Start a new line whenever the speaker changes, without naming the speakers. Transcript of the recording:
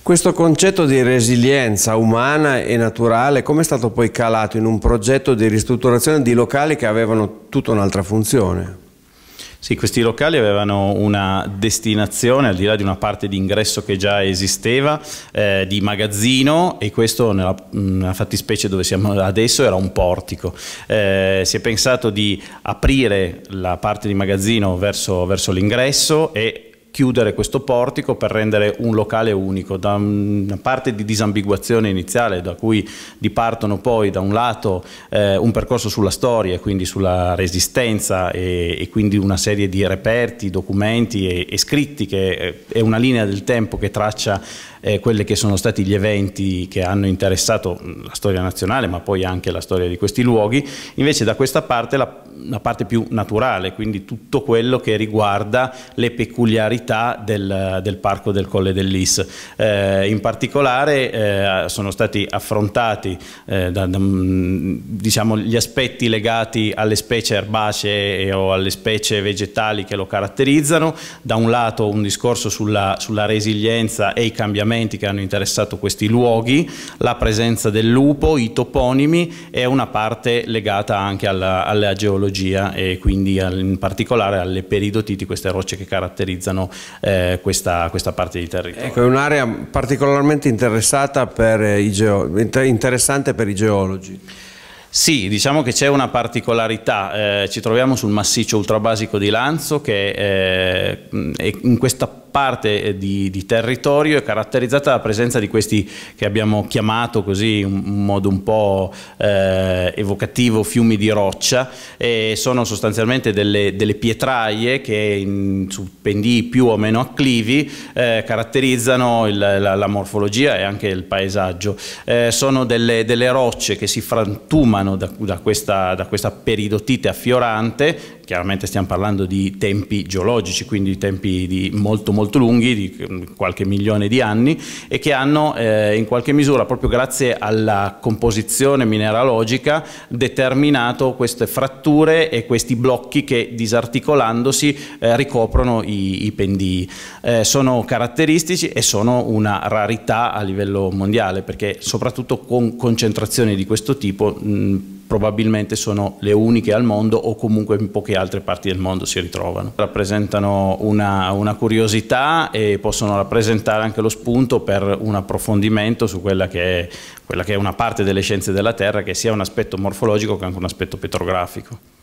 Questo concetto di resilienza umana e naturale come è stato poi calato in un progetto di ristrutturazione di locali che avevano tutta un'altra funzione? Sì,
questi locali avevano una destinazione, al di là di una parte di ingresso che già esisteva, eh, di magazzino e questo nella, nella, fattispecie dove siamo adesso era un portico. Eh, si è pensato di aprire la parte di magazzino verso, verso l'ingresso e chiudere questo portico per rendere un locale unico, da una parte di disambiguazione iniziale da cui dipartono poi da un lato eh, un percorso sulla storia, quindi sulla resistenza e, e quindi una serie di reperti, documenti e, e, scritti che eh, è una linea del tempo che traccia eh, quelli che sono stati gli eventi che hanno interessato la storia nazionale ma poi anche la storia di questi luoghi, invece da questa parte la, la parte più naturale, quindi tutto quello che riguarda le peculiarità vitalità del, del parco del Colle dell'Is. Eh, in particolare eh, sono stati affrontati eh, da, da, mm, diciamo, gli aspetti legati alle specie erbacee o alle specie vegetali che lo caratterizzano, da un lato un discorso sulla, sulla resilienza e i cambiamenti che hanno interessato questi luoghi, la presenza del lupo, i toponimi e una parte legata anche alla, alla geologia e quindi al, in particolare alle peridotiti, queste rocce che caratterizzano eh, questa, questa, parte di territorio. Ecco,
è un'area particolarmente per eh, interessante per i geologi.
Sì, diciamo che c'è una particolarità, eh, ci troviamo sul massiccio ultrabasico di Lanzo che eh, in questa parte parte eh, di, di, territorio è caratterizzata dalla presenza di questi che abbiamo chiamato così in modo un po' eh, evocativo fiumi di roccia e sono sostanzialmente delle, delle pietraie che in, su pendii più o meno acclivi eh, caratterizzano il, la, la, morfologia e anche il paesaggio. Eh, sono delle, delle, rocce che si frantumano da, da, questa, da questa peridotite affiorante chiaramente stiamo parlando di tempi geologici, quindi tempi di molto molto lunghi, di qualche milione di anni, e che hanno eh, in qualche misura, proprio grazie alla composizione mineralogica, determinato queste fratture e questi blocchi che disarticolandosi eh, ricoprono i, i pendii. Eh, sono caratteristici e sono una rarità a livello mondiale, perché soprattutto con concentrazioni di questo tipo... Mh, probabilmente sono le uniche al mondo o comunque in poche altre parti del mondo si ritrovano. Rappresentano una, una curiosità e possono rappresentare anche lo spunto per un approfondimento su quella che è, quella che è una parte delle scienze della Terra che sia un aspetto morfologico che anche un aspetto petrografico.